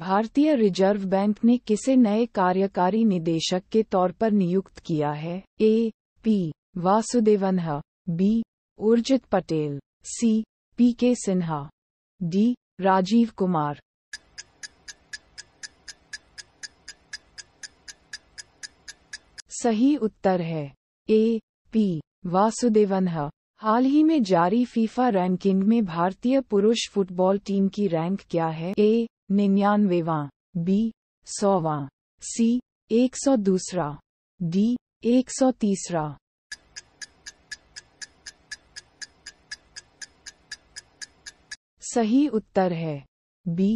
भारतीय reserve bank ने किसे नए कार्यकारी निदेशक के तौर पर नियुक्त किया है A P Vasudevan B Urjit Patel C P K Sinha D Rajiv Kumar सही उत्तर है ए पी वासुदेवन हाल ही में जारी फीफा रैंकिंग में भारतीय पुरुष फुटबॉल टीम की रैंक क्या है ए निन्यानवेवा बी सौवा सी एक सौ दूसरा डी एक सौ तीसरा सही उत्तर है बी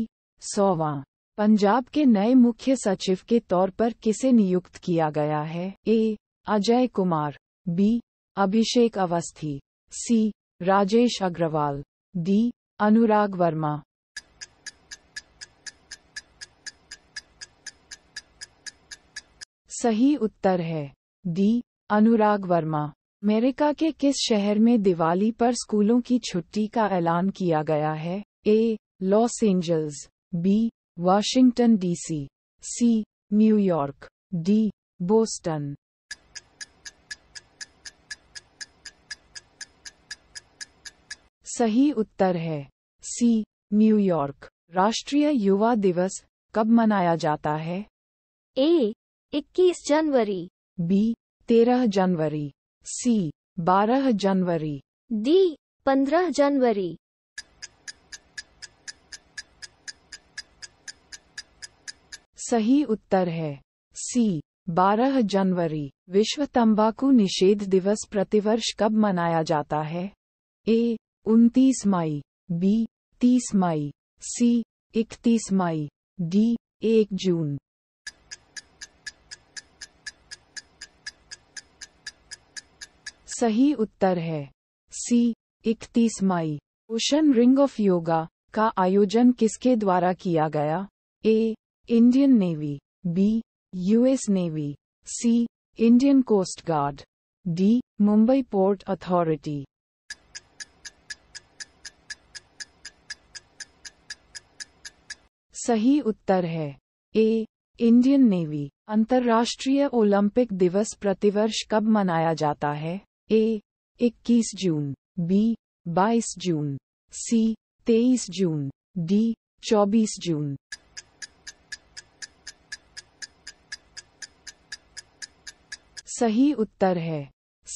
सौवा पंजाब के नए मुख्य सचिव के तौर पर किसे नियुक्त किया गया है A Ajay Kumar B Abhishek Awasthi C Rajesh Agarwal D Anurag Verma सही उत्तर है डी अनुराग वर्मा अमेरिका के किस शहर में दिवाली पर स्कूलों की छुट्टी का ऐलान किया गया है A Los Angeles B Washington DC C New York D Boston सही उत्तर है सी न्यूयॉर्क राष्ट्रीय युवा दिवस कब मनाया जाता है ए इक्कीस जनवरी बी तेरह जनवरी सी बारह जनवरी डी पंद्रह जनवरी सही उत्तर है सी बारह जनवरी विश्व तंबाकू निषेध दिवस प्रतिवर्ष कब मनाया जाता है ए उनतीस मई बी तीस मई सी इकतीस मई डी एक जून सही उत्तर है सी इकतीस मई ओशन रिंग ऑफ योगा का आयोजन किसके द्वारा किया गया A Indian Navy B US Navy C Indian Coast Guard D Mumbai port authority सही उत्तर है ए इंडियन नेवी अंतर्राष्ट्रीय ओलंपिक दिवस प्रतिवर्ष कब मनाया जाता है ए इक्कीस जून बी बाईस जून सी तेईस जून डी चौबीस जून सही उत्तर है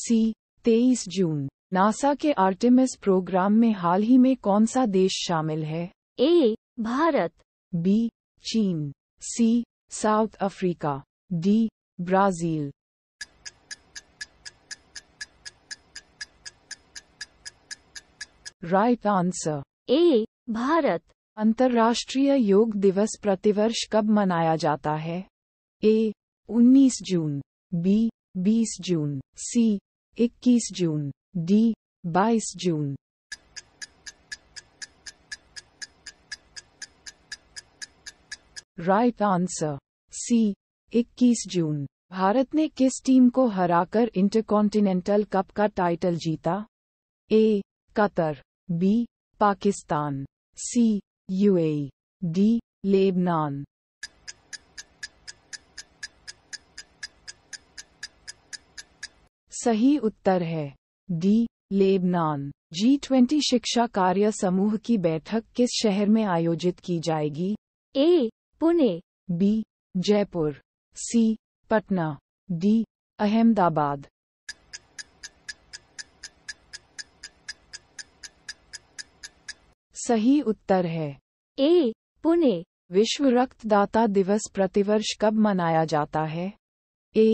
सी तेईस जून नासा के आर्टिमिस प्रोग्राम में हाल ही में कौन सा देश शामिल है ए भारत बी चीन C South Africa D Brazil right answer A Bharat अंतर्राष्ट्रीय योग दिवस प्रतिवर्ष कब मनाया जाता है ए 19 जून बी 20 जून सी 21 जून डी 22 जून राइट आंसर सी 21 जून भारत ने किस टीम को हराकर इंटरकॉन्टिनेंटल कप का टाइटल जीता A Qatar B Pakistan C UAE D Lebanon सही उत्तर है डी लेबनान जी ट्वेंटी शिक्षा कार्य समूह की बैठक किस शहर में आयोजित की जाएगी A Pune B Jaipur C Patna D Ahmedabad सही उत्तर है ए पुणे विश्व रक्तदाता दिवस प्रतिवर्ष कब मनाया जाता है ए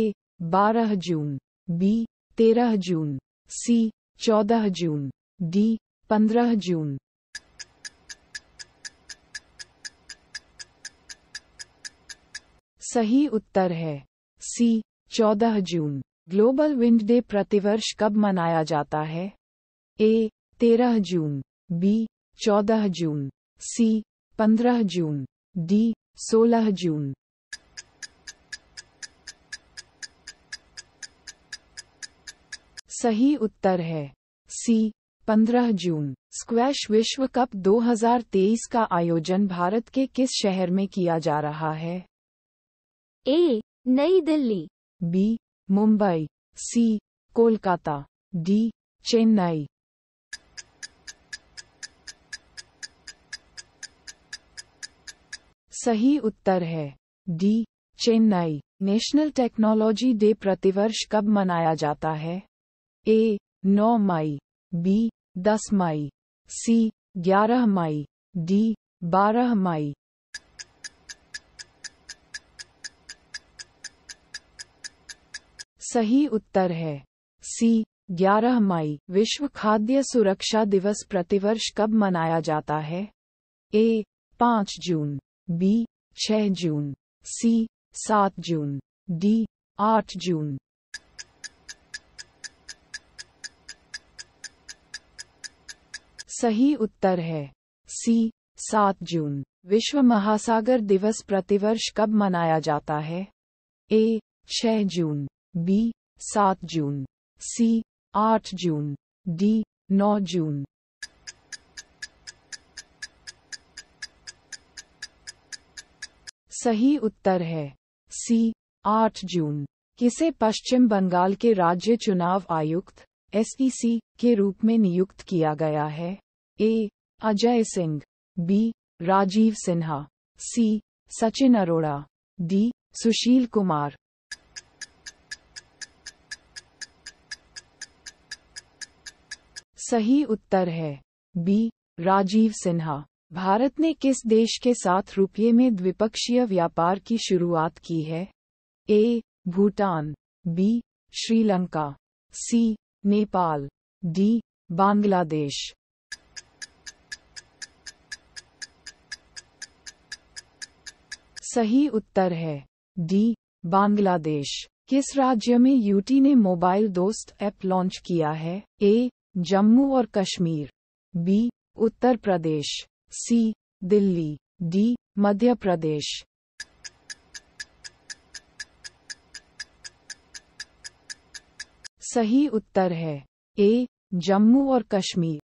12 जून बी 13 जून सी 14 जून डी 15 जून सही उत्तर है सी 14 जून ग्लोबल विंड डे प्रतिवर्ष कब मनाया जाता है ए 13 जून बी चौदह जून सी पंद्रह जून डी सोलह जून सही उत्तर है सी पंद्रह जून स्क्वैश विश्व कप 2023 का आयोजन भारत के किस शहर में किया जा रहा है A Nai Delhi B Mumbai C Kolkata D Chennai सही उत्तर है D Chennai national technology day प्रतिवर्ष कब मनाया जाता है ए 9 मई बी 10 मई सी 11 मई डी 12 मई सही उत्तर है सी 11 मई विश्व खाद्य सुरक्षा दिवस प्रतिवर्ष कब मनाया जाता है ए 5 जून बी छह जून सी सात जून डी आठ जून सही उत्तर है सी सात जून विश्व महासागर दिवस प्रतिवर्ष कब मनाया जाता है ए छह जून बी सात जून सी आठ जून डी नौ जून सही उत्तर है सी 8 जून किसे पश्चिम बंगाल के राज्य चुनाव आयुक्त एस e के रूप में नियुक्त किया गया है A Ajay Singh B Rajiv Sinha C Sachin Arora D Sushil Kumar सही उत्तर है बी राजीव सिन्हा भारत ने किस देश के साथ रुपये में द्विपक्षीय व्यापार की शुरुआत की है A Bhutan B Sri Lanka C Nepal D Bangladesh सही उत्तर है डी बांग्लादेश किस राज्य में यूटी ने मोबाइल दोस्त ऐप लॉन्च किया है ए जम्मू और Kashmir B Uttar Pradesh C Delhi D Madhya Pradesh सही उत्तर है ए जम्मू और कश्मीर